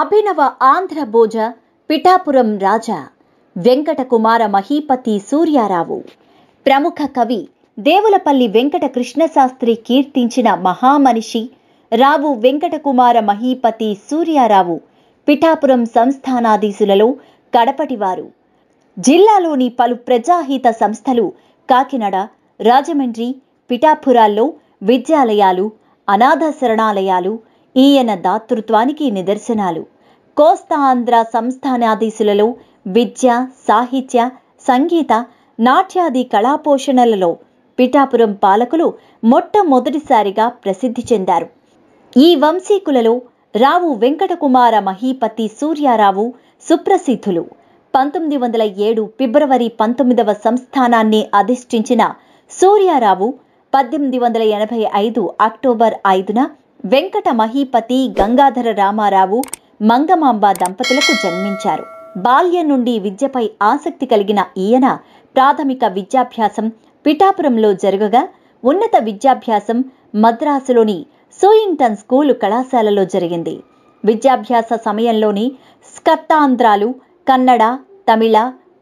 అభినవ ఆంధ్ర భోజ పిఠాపురం రాజా వెంకటకుమార మహీపతి సూర్యారావు ప్రముఖ కవి దేవులపల్లి వెంకట కృష్ణశాస్త్రి కీర్తించిన మహామనిషి రావు వెంకటకుమార మహీపతి సూర్యారావు పిఠాపురం సంస్థానాధీశులలో కడపటివారు జిల్లాలోని పలు ప్రజాహిత సంస్థలు కాకినాడ రాజమండ్రి పిఠాపురాల్లో విద్యాలయాలు అనాథ శరణాలయాలు ఈయన దాతృత్వానికి నిదర్శనాలు కోస్తా ఆంధ్ర సంస్థానాధీశులలో విద్య సాహిత్య సంగీత నాట్యాది కళాపోషణలలో పిఠాపురం పాలకులు మొట్టమొదటిసారిగా ప్రసిద్ధి చెందారు ఈ వంశీకులలో రావు వెంకటకుమార మహీపతి సూర్యారావు సుప్రసిద్ధులు పంతొమ్మిది వందల ఏడు ఫిబ్రవరి పంతొమ్మిదవ సంస్థానాన్ని అధిష్ఠించిన సూర్యారావు పద్దెనిమిది వందల ఎనభై ఐదు అక్టోబర్ ఐదున వెంకట మహీపతి గంగాధర రామారావు మంగమాంబ దంపతులకు జన్మించారు బాల్యం నుండి విద్యపై ఆసక్తి కలిగిన ఈయన ప్రాథమిక విద్యాభ్యాసం పిఠాపురంలో జరగగా ఉన్నత విద్యాభ్యాసం మద్రాసులోని సూయింగ్టన్ స్కూలు కళాశాలలో జరిగింది విద్యాభ్యాస సమయంలోని స్కత్తాంధ్రాలు కన్నడ తమిళ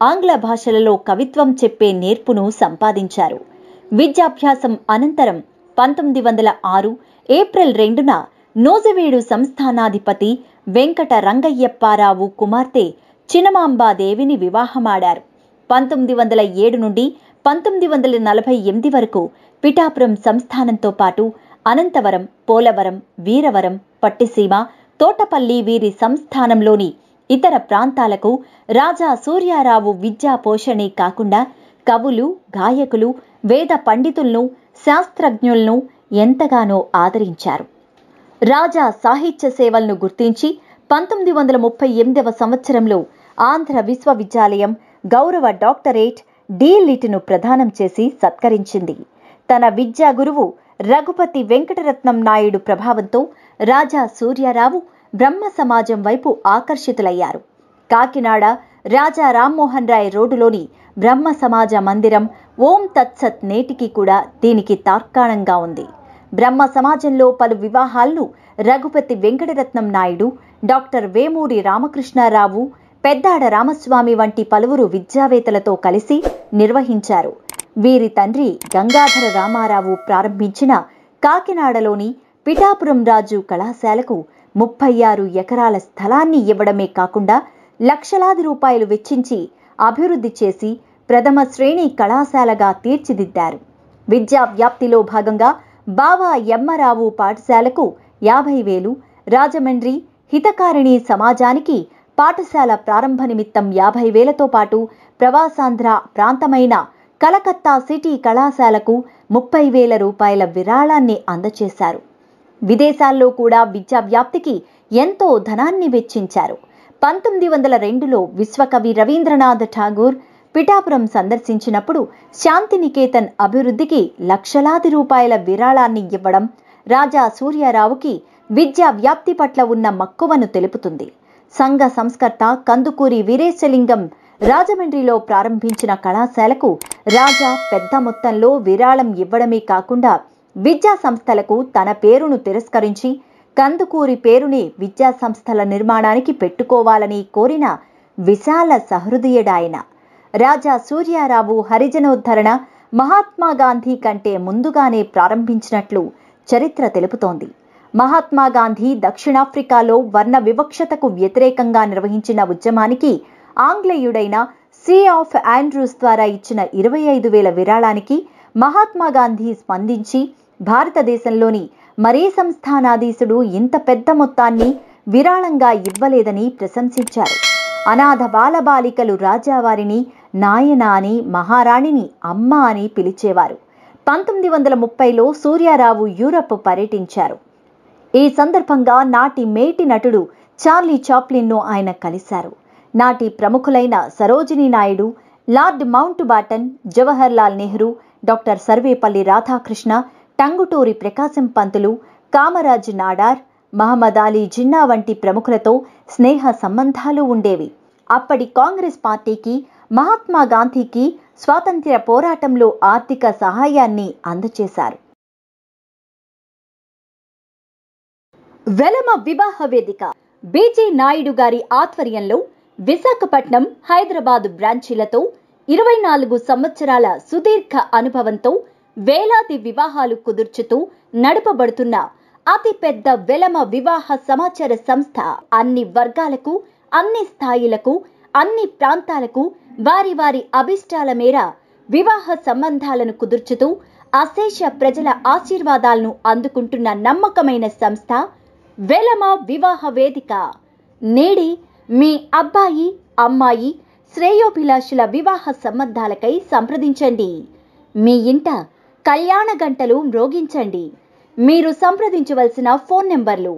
ఆంగ్ల భాషలలో కవిత్వం చెప్పే నేర్పును సంపాదించారు విద్యాభ్యాసం అనంతరం పంతొమ్మిది వందల ఆరు ఏప్రిల్ రెండున నోజవేడు సంస్థానాధిపతి వెంకట రంగయ్యప్పారావు కుమార్తె చినమాంబాదేవిని వివాహమాడారు పంతొమ్మిది వందల ఏడు నుండి పంతొమ్మిది వందల నలభై ఎనిమిది వరకు పిఠాపురం సంస్థానంతో పాటు అనంతవరం పోలవరం వీరవరం పట్టిసీమ తోటపల్లి వీరి సంస్థానంలోని ఇతర ప్రాంతాలకు రాజా సూర్యారావు విద్యా పోషణే కాకుండా కవులు గాయకులు వేద పండితులను శాస్త్రజ్ఞులను ఎంతగానో ఆదరించారు రాజా సాహిత్య సేవలను గుర్తించి పంతొమ్మిది వందల ముప్పై ఎనిమిదవ సంవత్సరంలో ఆంధ్ర విశ్వవిద్యాలయం గౌరవ డాక్టరేట్ డీ లిట్ను ప్రదానం చేసి సత్కరించింది తన విద్యా గురువు రఘుపతి వెంకటరత్నం నాయుడు ప్రభావంతో రాజా సూర్యారావు బ్రహ్మ సమాజం వైపు ఆకర్షితులయ్యారు కాకినాడ రాజా రామ్మోహన్ రాయ్ రోడ్డులోని బ్రహ్మ సమాజ మందిరం ఓం తత్సత్ నేటికి కూడా దీనికి తార్కాణంగా ఉంది బ్రహ్మ సమాజంలో పలు వివాహాలను రఘుపతి వెంకటరత్నం నాయుడు డాక్టర్ వేమూరి రామకృష్ణారావు పెద్దాడ రామస్వామి వంటి పలువురు విద్యావేత్తలతో కలిసి నిర్వహించారు వీరి తండ్రి గంగాధర రామారావు ప్రారంభించిన కాకినాడలోని పిఠాపురం రాజు కళాశాలకు ముప్పై ఆరు ఎకరాల స్థలాన్ని ఇవ్వడమే కాకుండా లక్షలాది రూపాయలు వెచ్చించి అభివృద్ధి చేసి ప్రథమ శ్రేణి కళాశాలగా తీర్చిదిద్దారు విద్యా వ్యాప్తిలో భాగంగా బాబా ఎమ్మరావు పాఠశాలకు యాభై వేలు రాజమండ్రి హితకారిణి సమాజానికి పాఠశాల ప్రారంభ నిమిత్తం యాభై వేలతో పాటు ప్రవాసాంధ్ర ప్రాంతమైన కలకత్తా సిటీ కళాశాలకు ముప్పై వేల రూపాయల విరాళాన్ని అందజేశారు విదేశాల్లో కూడా విద్యా వ్యాప్తికి ఎంతో ధనాన్ని వెచ్చించారు పంతొమ్మిది వందల రెండులో విశ్వకవి రవీంద్రనాథ్ ఠాగూర్ పిఠాపురం సందర్శించినప్పుడు శాంతినికేతన్ అభివృద్ధికి లక్షలాది రూపాయల విరాళాన్ని ఇవ్వడం రాజా సూర్యారావుకి విద్యా వ్యాప్తి పట్ల ఉన్న మక్కువను తెలుపుతుంది సంఘ సంస్కర్త కందుకూరి వీరేశలింగం రాజమండ్రిలో ప్రారంభించిన కళాశాలకు రాజా పెద్ద మొత్తంలో విరాళం ఇవ్వడమే కాకుండా విద్యా సంస్థలకు తన పేరును తిరస్కరించి కందుకూరి పేరుని విద్యా సంస్థల నిర్మాణానికి పెట్టుకోవాలని కోరిన విశాల సహృదయుడాయన రాజా సూర్యారావు హరిజనోద్ధరణ మహాత్మా గాంధీ కంటే ముందుగానే ప్రారంభించినట్లు చరిత్ర తెలుపుతోంది మహాత్మా గాంధీ దక్షిణాఫ్రికాలో వర్ణ వివక్షతకు వ్యతిరేకంగా నిర్వహించిన ఉద్యమానికి ఆంగ్లేయుడైన సి ఆఫ్ ఆండ్రూస్ ద్వారా ఇచ్చిన ఇరవై ఐదు వేల విరాళానికి మహాత్మా గాంధీ స్పందించి భారతదేశంలోని మరే సంస్థానాధీశుడు ఇంత పెద్ద మొత్తాన్ని విరాళంగా ఇవ్వలేదని ప్రశంసించారు అనాథ బాలబాలికలు రాజావారిని నాయన అని మహారాణిని అమ్మ అని పిలిచేవారు పంతొమ్మిది వందల ముప్పైలో సూర్యారావు యూరప్ పర్యటించారు ఈ సందర్భంగా నాటి మేటి నటుడు చార్లీ చాప్లిన్ను ఆయన కలిశారు నాటి ప్రముఖులైన Sarojini Naidu Lord Mountbatten Jawaharlal Nehru doctor Sarvepalli Radhakrishna Tanguturi Prakasam Pantulu Kamaraj Nadar Mohammed Ali Jinnah వంటి ప్రముఖులతో స్నేహ సంబంధాలు ఉండేవి అప్పటి కాంగ్రెస్ పార్టీకి మహాత్మా గాంధీకి స్వాతంత్ర్య పోరాటంలో ఆర్థిక సహాయాన్ని అందజేశారు వెలమ వివాహ వేదిక బీజే నాయుడు గారి ఆధ్వర్యంలో విశాఖపట్నం హైదరాబాద్ బ్రాంచీలతో ఇరవై నాలుగు సంవత్సరాల సుదీర్ఘ అనుభవంతో వేలాది వివాహాలు కుదుర్చుతూ నడపబడుతున్న అతిపెద్ద వెలమ వివాహ సమాచార సంస్థ అన్ని వర్గాలకు అన్ని స్థాయిలకు అన్ని ప్రాంతాలకు వారి వారి అభిష్టాల మేర వివాహ సంబంధాలను కుదుర్చుతూ అశేష ప్రజల ఆశీర్వాదాలను అందుకుంటున్న నమ్మకమైన సంస్థ వెలమ వివాహ వేదిక నేడి మీ అబ్బాయి అమ్మాయి శ్రేయోభిలాషుల వివాహ సంబంధాలకై సంప్రదించండి మీ ఇంట కళ్యాణ గంటలు మ్రోగించండి మీరు సంప్రదించవలసిన ఫోన్ నెంబర్లు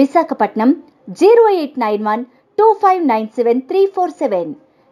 Visakhapatnam zero eight nine one two five nine seven three four seven